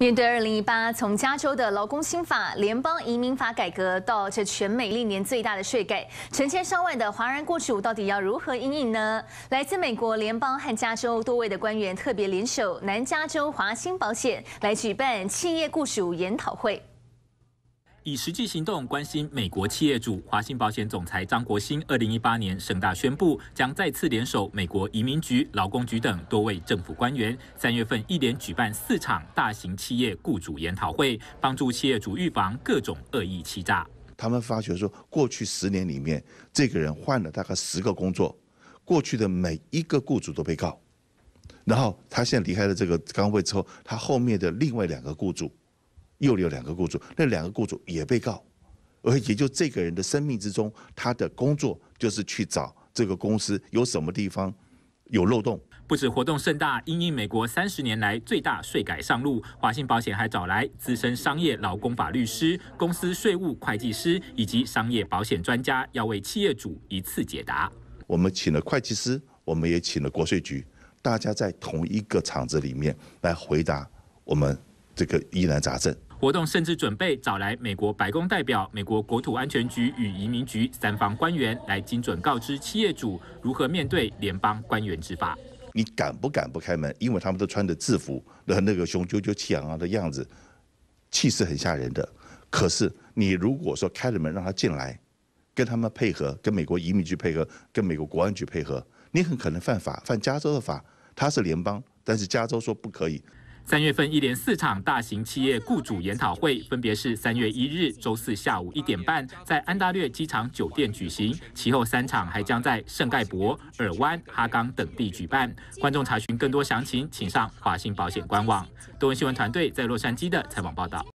面对二零一八，从加州的劳工新法、联邦移民法改革到这全美历年最大的税改，成千上万的华人雇主到底要如何应应呢？来自美国联邦和加州多位的官员特别联手南加州华兴保险来举办企业雇主研讨会。以实际行动关心美国企业主，华信保险总裁张国兴。二零一八年，盛大宣布将再次联手美国移民局、劳工局等多位政府官员，三月份一连举办四场大型企业雇主研讨会，帮助企业主预防各种恶意欺诈。他们发觉说，过去十年里面，这个人换了大概十个工作，过去的每一个雇主都被告，然后他现在离开了这个岗位之后，他后面的另外两个雇主。又有两个雇主，那两个雇主也被告，而也就这个人的生命之中，他的工作就是去找这个公司有什么地方有漏洞。不止活动盛大，因应美国三十年来最大税改上路，华信保险还找来资深商业劳工法律师、公司税务会计师以及商业保险专家，要为企业主一次解答。我们请了会计师，我们也请了国税局，大家在同一个场子里面来回答我们这个疑难杂症。活动甚至准备找来美国白宫代表、美国国土安全局与移民局三方官员，来精准告知企业主如何面对联邦官员执法。你敢不敢不开门？因为他们都穿着制服后那个雄赳赳气昂昂的样子，气势很吓人的。可是你如果说开了门让他进来，跟他们配合，跟美国移民局配合，跟美国国安局配合，你很可能犯法，犯加州的法。他是联邦，但是加州说不可以。三月份一连四场大型企业雇主研讨会，分别是三月一日周四下午一点半在安大略机场酒店举行，其后三场还将在圣盖博、尔湾、哈冈等地举办。观众查询更多详情，请上华信保险官网。多闻新闻团队在洛杉矶的采访报道。